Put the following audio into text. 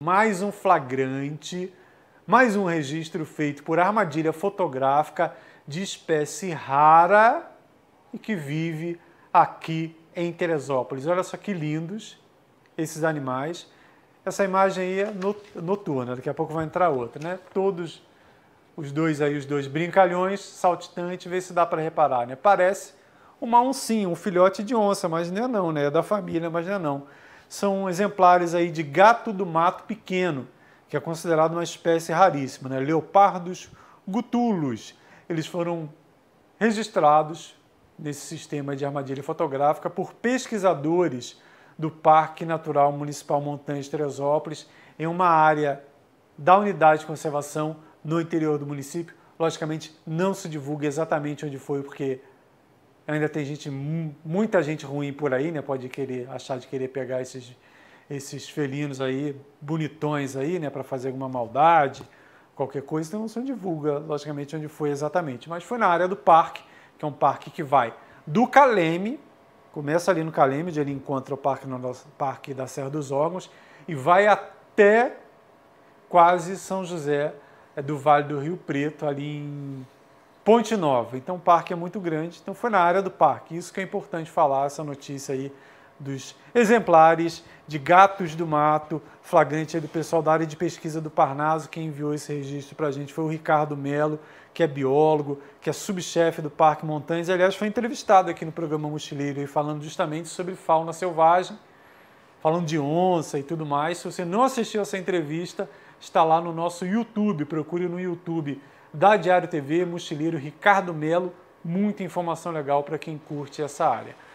mais um flagrante, mais um registro feito por armadilha fotográfica de espécie rara e que vive aqui em Teresópolis. Olha só que lindos esses animais. Essa imagem aí é noturna, daqui a pouco vai entrar outra, né? Todos os dois aí, os dois brincalhões, saltitante, vê se dá para reparar, né? Parece uma oncinha, um filhote de onça, mas não é não, né? É da família, mas não é não são exemplares aí de gato do mato pequeno, que é considerado uma espécie raríssima, né? leopardos gutulos. Eles foram registrados nesse sistema de armadilha fotográfica por pesquisadores do Parque Natural Municipal Montanha de Teresópolis, em uma área da unidade de conservação no interior do município. Logicamente, não se divulga exatamente onde foi, porque ainda tem gente, muita gente ruim por aí, né? Pode querer achar de querer pegar esses, esses felinos aí, bonitões aí, né? Para fazer alguma maldade, qualquer coisa. Então não se divulga, logicamente, onde foi exatamente. Mas foi na área do parque, que é um parque que vai do Caleme, começa ali no Caleme, onde ele encontra o parque, no parque da Serra dos Órgãos, e vai até quase São José é do Vale do Rio Preto, ali em Ponte Nova. Então o parque é muito grande, então foi na área do parque. Isso que é importante falar, essa notícia aí dos exemplares de gatos do mato, flagrante aí do pessoal da área de pesquisa do Parnaso, quem enviou esse registro para a gente foi o Ricardo Melo, que é biólogo, que é subchefe do Parque Montanhas, aliás foi entrevistado aqui no programa Mochileiro, falando justamente sobre fauna selvagem, falando de onça e tudo mais. Se você não assistiu essa entrevista, está lá no nosso YouTube, procure no YouTube da Diário TV, mochileiro Ricardo Melo. Muita informação legal para quem curte essa área.